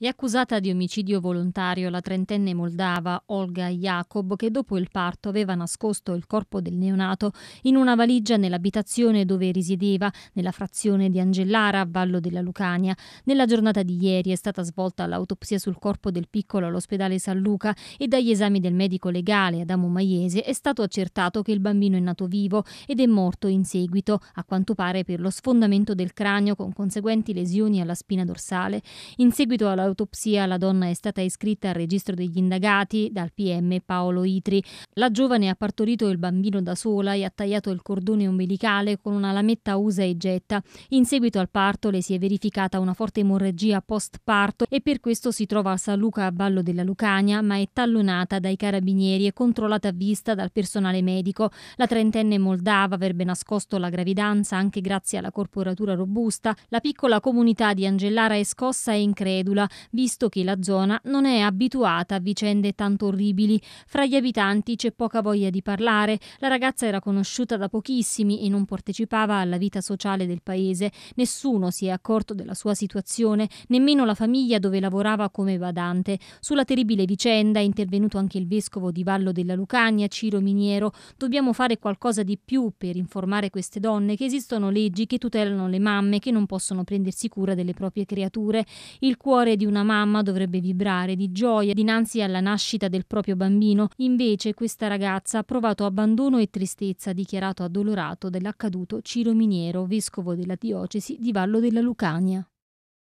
È accusata di omicidio volontario la trentenne moldava Olga Jacob che dopo il parto aveva nascosto il corpo del neonato in una valigia nell'abitazione dove risiedeva nella frazione di Angellara a Vallo della Lucania. Nella giornata di ieri è stata svolta l'autopsia sul corpo del piccolo all'ospedale San Luca e dagli esami del medico legale Adamo Maiese è stato accertato che il bambino è nato vivo ed è morto in seguito, a quanto pare per lo sfondamento del cranio con conseguenti lesioni alla spina dorsale. In seguito alla autopsia la donna è stata iscritta al registro degli indagati dal PM Paolo Itri. La giovane ha partorito il bambino da sola e ha tagliato il cordone umbilicale con una lametta usa e getta. In seguito al parto le si è verificata una forte emorragia post parto e per questo si trova a San Luca a Vallo della Lucania, ma è tallonata dai carabinieri e controllata a vista dal personale medico. La trentenne moldava avrebbe nascosto la gravidanza anche grazie alla corporatura robusta. La piccola comunità di Angellara è scossa e incredula visto che la zona non è abituata a vicende tanto orribili. Fra gli abitanti c'è poca voglia di parlare, la ragazza era conosciuta da pochissimi e non partecipava alla vita sociale del paese. Nessuno si è accorto della sua situazione, nemmeno la famiglia dove lavorava come badante. Sulla terribile vicenda è intervenuto anche il vescovo di Vallo della Lucania, Ciro Miniero. Dobbiamo fare qualcosa di più per informare queste donne che esistono leggi che tutelano le mamme che non possono prendersi cura delle proprie creature. Il cuore di un una mamma dovrebbe vibrare di gioia dinanzi alla nascita del proprio bambino, invece questa ragazza ha provato abbandono e tristezza, dichiarato addolorato dell'accaduto Ciro Miniero, vescovo della diocesi di Vallo della Lucania.